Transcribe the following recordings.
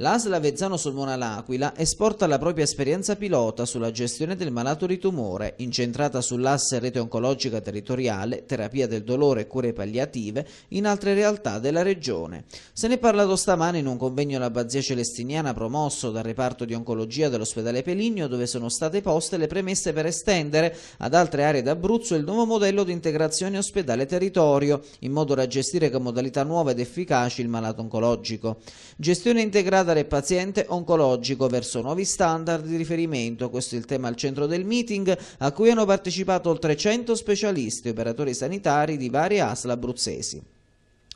L'ASL Avezzano Solmona L'Aquila esporta la propria esperienza pilota sulla gestione del malato di tumore, incentrata sull'asse rete oncologica territoriale, terapia del dolore e cure palliative in altre realtà della regione. Se ne è parlato stamane in un convegno all'Abbazia Celestiniana promosso dal reparto di oncologia dell'ospedale Peligno, dove sono state poste le premesse per estendere ad altre aree d'Abruzzo il nuovo modello di integrazione ospedale-territorio, in modo da gestire con modalità nuove ed efficaci il malato oncologico. Gestione integrata del paziente oncologico verso nuovi standard di riferimento. Questo è il tema al centro del meeting a cui hanno partecipato oltre 100 specialisti e operatori sanitari di varie ASL abruzzesi.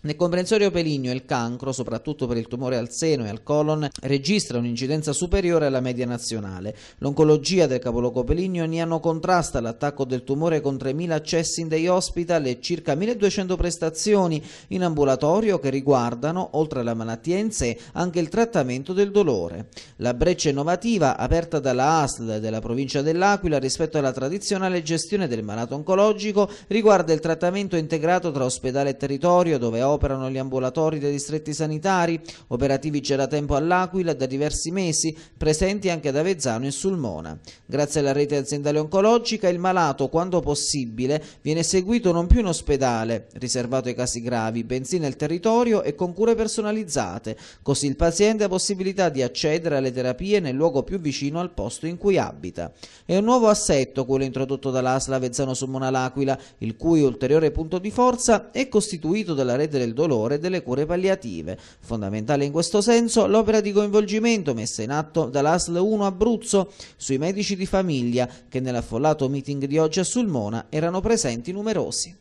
Nel comprensorio peligno il cancro, soprattutto per il tumore al seno e al colon, registra un'incidenza superiore alla media nazionale. L'oncologia del capoluogo pelinio niano contrasta l'attacco del tumore con 3.000 accessi in day hospital e circa 1.200 prestazioni in ambulatorio che riguardano, oltre alla malattia in sé, anche il trattamento del dolore. La breccia innovativa aperta dalla ASL della provincia dell'Aquila rispetto alla tradizionale gestione del malato oncologico riguarda il trattamento integrato tra ospedale e territorio dove oggi operano gli ambulatori dei distretti sanitari, operativi da tempo all'Aquila da diversi mesi, presenti anche ad Avezzano e Sulmona. Grazie alla rete aziendale oncologica il malato, quando possibile, viene seguito non più in ospedale, riservato ai casi gravi, bensì nel territorio e con cure personalizzate, così il paziente ha possibilità di accedere alle terapie nel luogo più vicino al posto in cui abita. È un nuovo assetto quello introdotto dall'ASLA Avezzano Sulmona L'Aquila, il cui ulteriore punto di forza è costituito dalla rete del dolore e delle cure palliative. Fondamentale in questo senso l'opera di coinvolgimento messa in atto dall'ASL 1 Abruzzo sui medici di famiglia che nell'affollato meeting di oggi a Sulmona erano presenti numerosi.